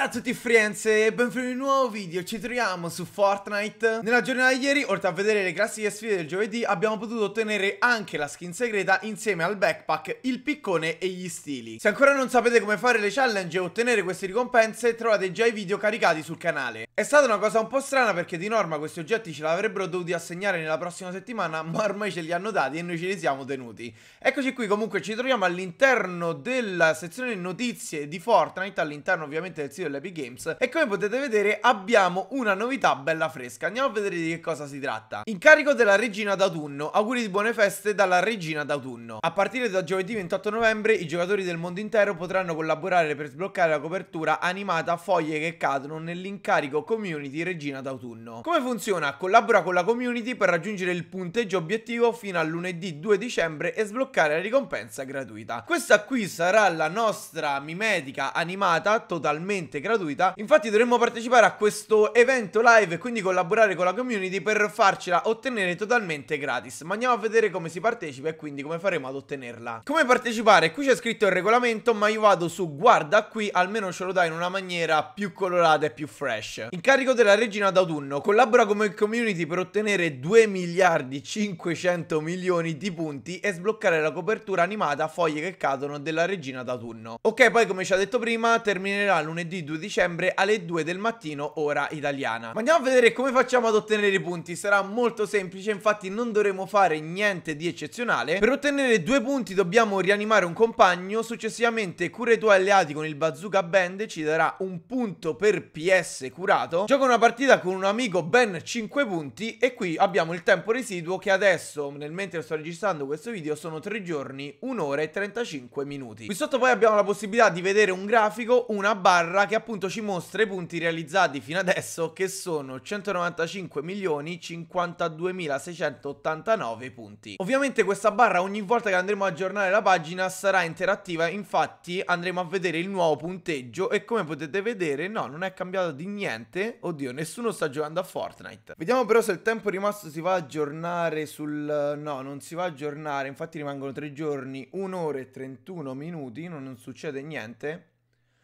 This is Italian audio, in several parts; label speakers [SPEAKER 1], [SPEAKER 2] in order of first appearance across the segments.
[SPEAKER 1] Ciao a tutti frienze e benvenuti in un nuovo video, ci troviamo su Fortnite Nella giornata di ieri, oltre a vedere le classiche sfide del giovedì Abbiamo potuto ottenere anche la skin segreta insieme al backpack, il piccone e gli stili Se ancora non sapete come fare le challenge e ottenere queste ricompense Trovate già i video caricati sul canale È stata una cosa un po' strana perché di norma questi oggetti ce l'avrebbero dovuti assegnare nella prossima settimana Ma ormai ce li hanno dati e noi ce li siamo tenuti Eccoci qui, comunque ci troviamo all'interno della sezione notizie di Fortnite All'interno ovviamente del sito dell'Epic Games e come potete vedere abbiamo una novità bella fresca. Andiamo a vedere di che cosa si tratta. Incarico della regina d'autunno. Auguri di buone feste dalla regina d'autunno. A partire da giovedì 28 novembre i giocatori del mondo intero potranno collaborare per sbloccare la copertura animata foglie che cadono nell'incarico community regina d'autunno. Come funziona? Collabora con la community per raggiungere il punteggio obiettivo fino a lunedì 2 dicembre e sbloccare la ricompensa gratuita. Questa qui sarà la nostra mimetica animata totalmente gratuita. Infatti dovremmo partecipare a questo evento live e quindi collaborare con la community per farcela ottenere totalmente gratis. Ma andiamo a vedere come si partecipa e quindi come faremo ad ottenerla. Come partecipare? Qui c'è scritto il regolamento, ma io vado su guarda qui, almeno ce lo dai in una maniera più colorata e più fresh. Incarico della regina d'autunno. Collabora come community per ottenere 2 miliardi 500 milioni di punti e sbloccare la copertura animata foglie che cadono della regina d'autunno. Ok, poi come ci ha detto prima, terminerà lunedì 2 22 dicembre alle 2 del mattino ora italiana. Ma andiamo a vedere come facciamo ad ottenere i punti, sarà molto semplice, infatti non dovremo fare niente di eccezionale. Per ottenere due punti dobbiamo rianimare un compagno, successivamente cura i tuoi alleati con il bazooka band ci darà un punto per PS curato. Gioca una partita con un amico ben 5 punti e qui abbiamo il tempo residuo che adesso, nel mentre sto registrando questo video, sono 3 giorni, 1 ora e 35 minuti. Qui sotto poi abbiamo la possibilità di vedere un grafico, una barra che appunto ci mostra i punti realizzati fino adesso che sono 195.052.689 punti. Ovviamente questa barra ogni volta che andremo a aggiornare la pagina sarà interattiva, infatti andremo a vedere il nuovo punteggio e come potete vedere no, non è cambiato di niente, oddio nessuno sta giocando a Fortnite. Vediamo però se il tempo rimasto si va a aggiornare sul... no, non si va a aggiornare, infatti rimangono 3 giorni, 1 ora e 31 minuti, non, non succede niente.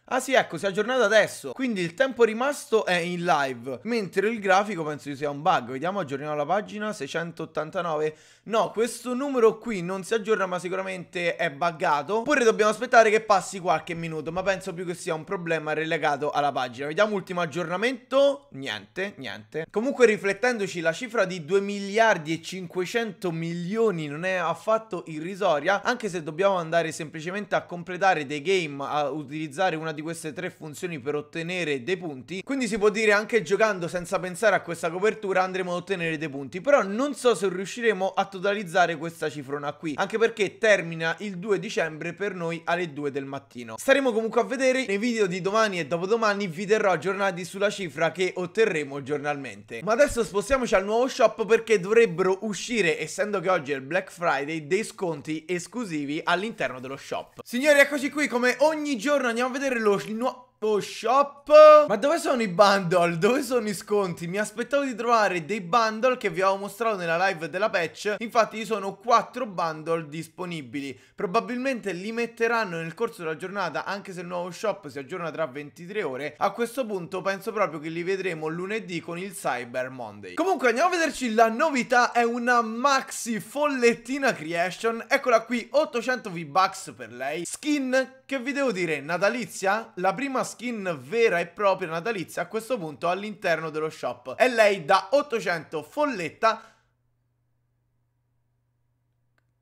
[SPEAKER 1] Ah sì, ecco, si è aggiornato adesso. Quindi il tempo rimasto è in live. Mentre il grafico penso sia un bug. Vediamo, aggiorniamo la pagina. 689. No, questo numero qui non si aggiorna, ma sicuramente è buggato. Oppure dobbiamo aspettare che passi qualche minuto. Ma penso più che sia un problema relegato alla pagina. Vediamo ultimo aggiornamento. Niente, niente. Comunque, riflettendoci, la cifra di 2 miliardi e 500 milioni non è affatto irrisoria. Anche se dobbiamo andare semplicemente a completare dei game, a utilizzare una di queste tre funzioni per ottenere dei punti. Quindi si può dire anche giocando senza pensare a questa copertura andremo ad ottenere dei punti. Però non so se riusciremo a totalizzare questa cifrona qui. Anche perché termina il 2 dicembre per noi alle 2 del mattino. Staremo comunque a vedere nei video di domani e dopodomani vi terrò aggiornati sulla cifra che otterremo giornalmente. Ma adesso spostiamoci al nuovo shop perché dovrebbero uscire, essendo che oggi è il Black Friday, dei sconti esclusivi all'interno dello shop. Signori eccoci qui come ogni giorno andiamo a vedere los no shop Ma dove sono i bundle? Dove sono i sconti? Mi aspettavo di trovare dei bundle che vi avevo mostrato nella live della patch Infatti ci sono 4 bundle disponibili Probabilmente li metteranno nel corso della giornata Anche se il nuovo shop si aggiorna tra 23 ore A questo punto penso proprio che li vedremo lunedì con il Cyber Monday Comunque andiamo a vederci la novità È una maxi follettina creation Eccola qui 800 V-Bucks per lei Skin che vi devo dire natalizia La prima skin vera e propria natalizia a questo punto all'interno dello shop. E lei da 800 folletta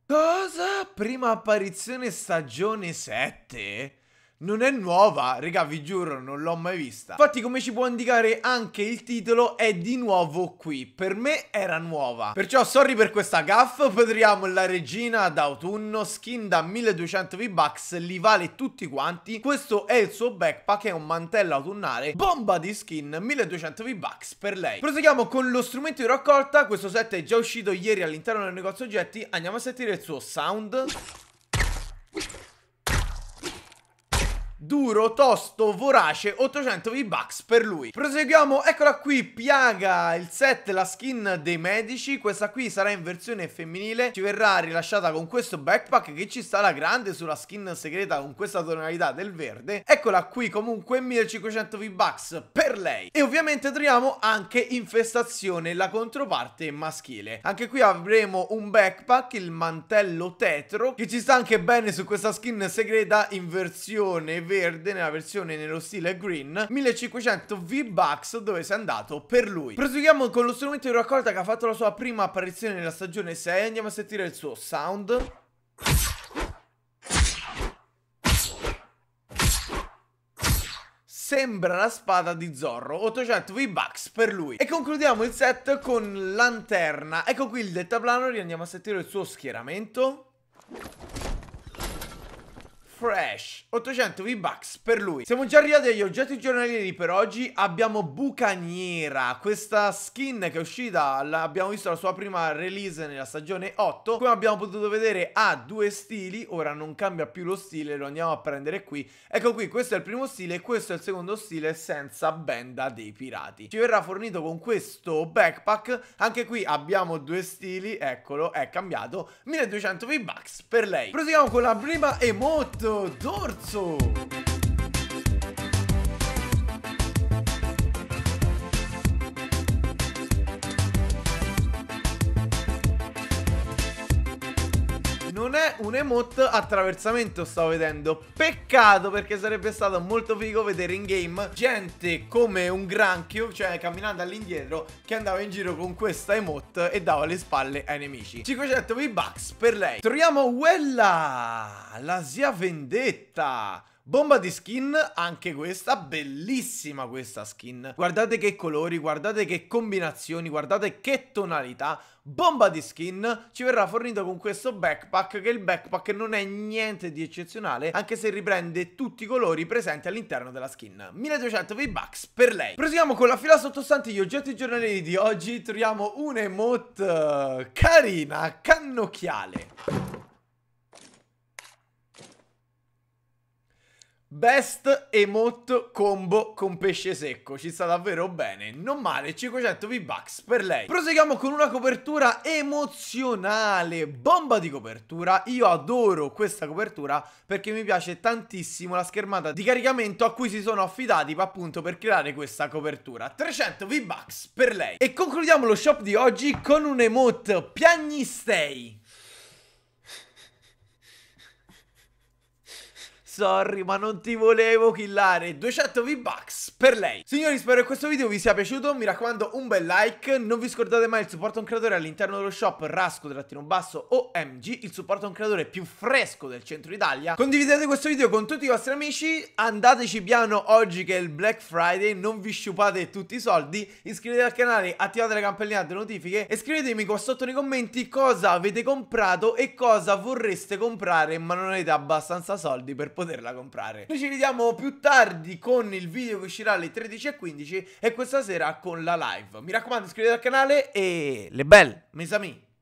[SPEAKER 1] Cosa? Prima apparizione stagione 7? Non è nuova, raga vi giuro non l'ho mai vista Infatti come ci può indicare anche il titolo è di nuovo qui Per me era nuova Perciò sorry per questa gaffa, Potriamo la regina d'autunno Skin da 1200 V-Bucks Li vale tutti quanti Questo è il suo backpack È un mantello autunnale Bomba di skin 1200 V-Bucks per lei Proseguiamo con lo strumento di raccolta Questo set è già uscito ieri all'interno del negozio oggetti Andiamo a sentire il suo sound duro, tosto, vorace, 800 V-Bucks per lui. Proseguiamo, eccola qui, Piaga, il set, la skin dei medici, questa qui sarà in versione femminile, ci verrà rilasciata con questo backpack che ci sta la grande sulla skin segreta con questa tonalità del verde. Eccola qui, comunque 1500 V-Bucks per lei. E ovviamente troviamo anche infestazione, la controparte maschile. Anche qui avremo un backpack, il mantello tetro, che ci sta anche bene su questa skin segreta in versione verde verde nella versione nello stile green 1500 V-Bucks dove si è andato per lui proseguiamo con lo strumento di raccolta che ha fatto la sua prima apparizione nella stagione 6 andiamo a sentire il suo sound sembra la spada di Zorro 800 V-Bucks per lui E concludiamo il set con Lanterna Ecco qui il deltaplano, riandiamo a sentire il suo schieramento Fresh 800 V-Bucks per lui Siamo già arrivati agli oggetti giornalieri per oggi Abbiamo Bucaniera Questa skin che è uscita Abbiamo visto la sua prima release nella stagione 8 Come abbiamo potuto vedere ha due stili Ora non cambia più lo stile Lo andiamo a prendere qui Ecco qui questo è il primo stile E Questo è il secondo stile senza benda dei pirati Ci verrà fornito con questo backpack Anche qui abbiamo due stili Eccolo è cambiato 1200 V-Bucks per lei Proseguiamo con la prima emote D'Orso! non è un emote attraversamento stavo vedendo Peccato perché sarebbe stato molto figo vedere in game gente come un granchio Cioè camminando all'indietro che andava in giro con questa emote e dava le spalle ai nemici 500 V-Bucks per lei Troviamo quella, la zia vendetta Bomba di skin, anche questa, bellissima questa skin. Guardate che colori, guardate che combinazioni, guardate che tonalità. Bomba di skin ci verrà fornita con questo backpack, che il backpack non è niente di eccezionale, anche se riprende tutti i colori presenti all'interno della skin. 1200 V-Bucks per lei. Proseguiamo con la fila sottostante gli oggetti giornalieri di oggi. Troviamo un emote eh, carina, cannocchiale. Best emote combo con pesce secco, ci sta davvero bene, non male, 500 V-Bucks per lei. Proseguiamo con una copertura emozionale, bomba di copertura, io adoro questa copertura perché mi piace tantissimo la schermata di caricamento a cui si sono affidati appunto per creare questa copertura, 300 V-Bucks per lei. E concludiamo lo shop di oggi con un emote piagnistei. Sorry, ma non ti volevo killare. 200 V-Bucks per lei. Signori, spero che questo video vi sia piaciuto, mi raccomando un bel like, non vi scordate mai il supporto a un creatore all'interno dello shop rasco-basso OMG, il supporto a un creatore più fresco del centro Italia. Condividete questo video con tutti i vostri amici, andateci piano oggi che è il Black Friday, non vi sciupate tutti i soldi, iscrivetevi al canale, attivate la campanellina delle notifiche e scrivetemi qua sotto nei commenti cosa avete comprato e cosa vorreste comprare ma non avete abbastanza soldi per poterla comprare. Noi ci vediamo più tardi con il video che uscirà alle 13.15 e questa sera con la live. Mi raccomando iscrivetevi al canale e le belle, mes amis!